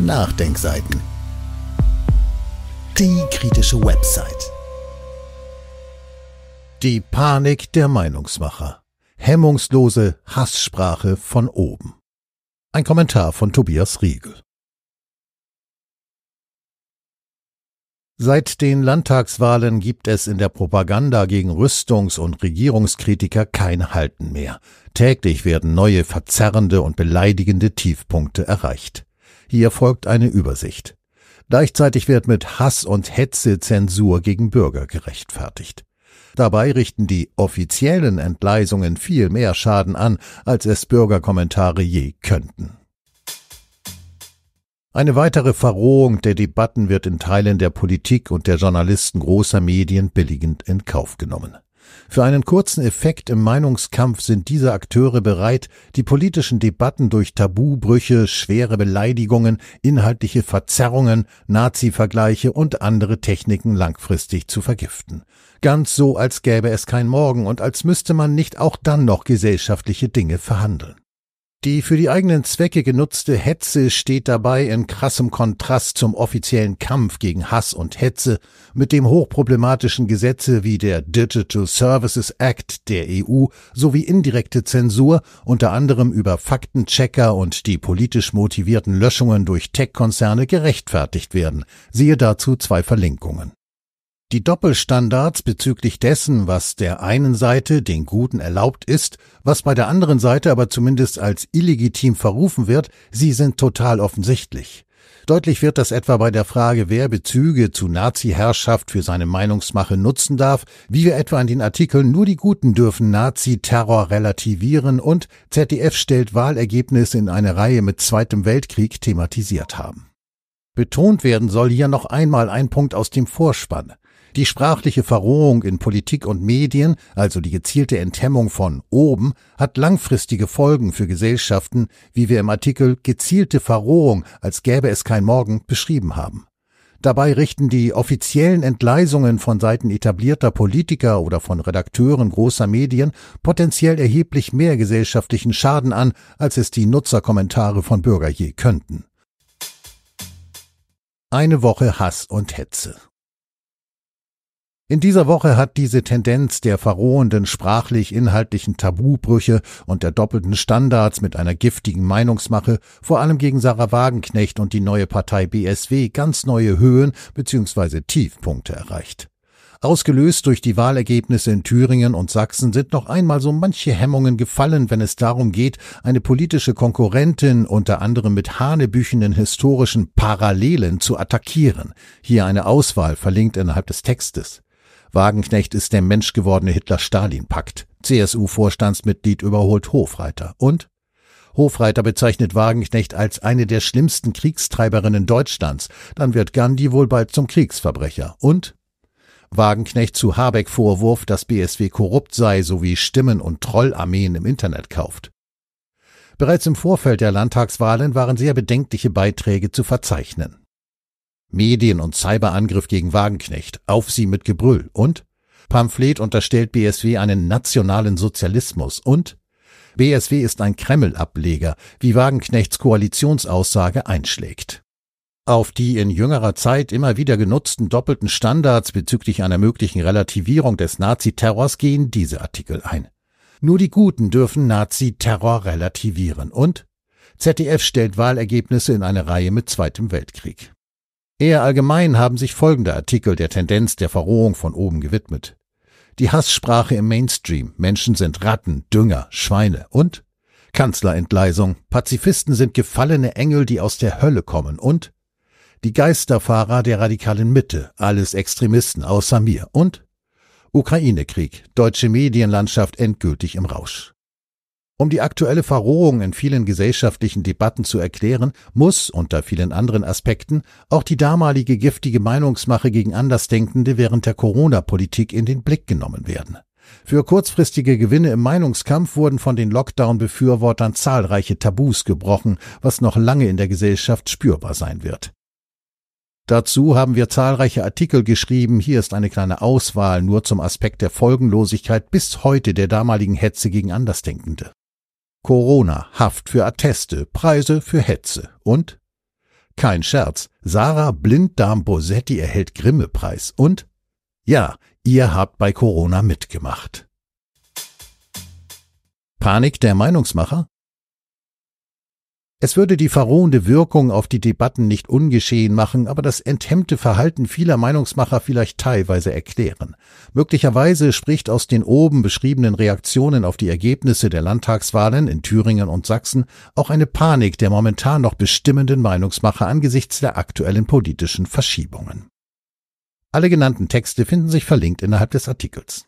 Nachdenkseiten. Die kritische Website. Die Panik der Meinungsmacher. Hemmungslose Hasssprache von oben. Ein Kommentar von Tobias Riegel. Seit den Landtagswahlen gibt es in der Propaganda gegen Rüstungs- und Regierungskritiker kein Halten mehr. Täglich werden neue verzerrende und beleidigende Tiefpunkte erreicht. Hier folgt eine Übersicht. Gleichzeitig wird mit Hass und Hetze Zensur gegen Bürger gerechtfertigt. Dabei richten die offiziellen Entgleisungen viel mehr Schaden an, als es Bürgerkommentare je könnten. Eine weitere Verrohung der Debatten wird in Teilen der Politik und der Journalisten großer Medien billigend in Kauf genommen. Für einen kurzen Effekt im Meinungskampf sind diese Akteure bereit, die politischen Debatten durch Tabubrüche, schwere Beleidigungen, inhaltliche Verzerrungen, Nazi-Vergleiche und andere Techniken langfristig zu vergiften. Ganz so, als gäbe es kein Morgen und als müsste man nicht auch dann noch gesellschaftliche Dinge verhandeln. Die für die eigenen Zwecke genutzte Hetze steht dabei in krassem Kontrast zum offiziellen Kampf gegen Hass und Hetze, mit dem hochproblematischen Gesetze wie der Digital Services Act der EU sowie indirekte Zensur, unter anderem über Faktenchecker und die politisch motivierten Löschungen durch Tech-Konzerne gerechtfertigt werden. Siehe dazu zwei Verlinkungen. Die Doppelstandards bezüglich dessen, was der einen Seite, den Guten, erlaubt ist, was bei der anderen Seite aber zumindest als illegitim verrufen wird, sie sind total offensichtlich. Deutlich wird das etwa bei der Frage, wer Bezüge zu Nazi-Herrschaft für seine Meinungsmache nutzen darf, wie wir etwa in den Artikeln Nur die Guten dürfen Nazi-Terror relativieren und ZDF stellt Wahlergebnisse in eine Reihe mit Zweitem Weltkrieg thematisiert haben. Betont werden soll hier noch einmal ein Punkt aus dem Vorspann. Die sprachliche Verrohung in Politik und Medien, also die gezielte Enthemmung von oben, hat langfristige Folgen für Gesellschaften, wie wir im Artikel gezielte Verrohung, als gäbe es kein Morgen, beschrieben haben. Dabei richten die offiziellen Entgleisungen von Seiten etablierter Politiker oder von Redakteuren großer Medien potenziell erheblich mehr gesellschaftlichen Schaden an, als es die Nutzerkommentare von Bürger je könnten. Eine Woche Hass und Hetze. In dieser Woche hat diese Tendenz der verrohenden sprachlich-inhaltlichen Tabubrüche und der doppelten Standards mit einer giftigen Meinungsmache vor allem gegen Sarah Wagenknecht und die neue Partei BSW ganz neue Höhen bzw. Tiefpunkte erreicht. Ausgelöst durch die Wahlergebnisse in Thüringen und Sachsen sind noch einmal so manche Hemmungen gefallen, wenn es darum geht, eine politische Konkurrentin unter anderem mit hanebüchenden historischen Parallelen zu attackieren. Hier eine Auswahl verlinkt innerhalb des Textes. Wagenknecht ist der menschgewordene Hitler-Stalin-Pakt. CSU-Vorstandsmitglied überholt Hofreiter. Und? Hofreiter bezeichnet Wagenknecht als eine der schlimmsten Kriegstreiberinnen Deutschlands. Dann wird Gandhi wohl bald zum Kriegsverbrecher. Und? Wagenknecht zu Habeck Vorwurf, dass BSW korrupt sei, sowie Stimmen und Trollarmeen im Internet kauft. Bereits im Vorfeld der Landtagswahlen waren sehr bedenkliche Beiträge zu verzeichnen. Medien- und Cyberangriff gegen Wagenknecht, auf sie mit Gebrüll und Pamphlet unterstellt BSW einen nationalen Sozialismus und BSW ist ein Kreml-Ableger, wie Wagenknechts Koalitionsaussage einschlägt. Auf die in jüngerer Zeit immer wieder genutzten doppelten Standards bezüglich einer möglichen Relativierung des Naziterrors gehen diese Artikel ein. Nur die Guten dürfen Naziterror relativieren und ZDF stellt Wahlergebnisse in eine Reihe mit Zweitem Weltkrieg. Eher allgemein haben sich folgende Artikel der Tendenz der Verrohung von oben gewidmet. Die Hasssprache im Mainstream. Menschen sind Ratten, Dünger, Schweine und Kanzlerentgleisung. Pazifisten sind gefallene Engel, die aus der Hölle kommen und die Geisterfahrer der radikalen Mitte. Alles Extremisten außer mir und Ukraine-Krieg. Deutsche Medienlandschaft endgültig im Rausch. Um die aktuelle Verrohung in vielen gesellschaftlichen Debatten zu erklären, muss, unter vielen anderen Aspekten, auch die damalige giftige Meinungsmache gegen Andersdenkende während der Corona-Politik in den Blick genommen werden. Für kurzfristige Gewinne im Meinungskampf wurden von den Lockdown-Befürwortern zahlreiche Tabus gebrochen, was noch lange in der Gesellschaft spürbar sein wird. Dazu haben wir zahlreiche Artikel geschrieben, hier ist eine kleine Auswahl nur zum Aspekt der Folgenlosigkeit bis heute der damaligen Hetze gegen Andersdenkende. Corona, Haft für Atteste, Preise für Hetze und kein Scherz, Sarah Blinddarm Bosetti erhält Grimme-Preis und ja, ihr habt bei Corona mitgemacht. Panik der Meinungsmacher? Es würde die verrohende Wirkung auf die Debatten nicht ungeschehen machen, aber das enthemmte Verhalten vieler Meinungsmacher vielleicht teilweise erklären. Möglicherweise spricht aus den oben beschriebenen Reaktionen auf die Ergebnisse der Landtagswahlen in Thüringen und Sachsen auch eine Panik der momentan noch bestimmenden Meinungsmacher angesichts der aktuellen politischen Verschiebungen. Alle genannten Texte finden sich verlinkt innerhalb des Artikels.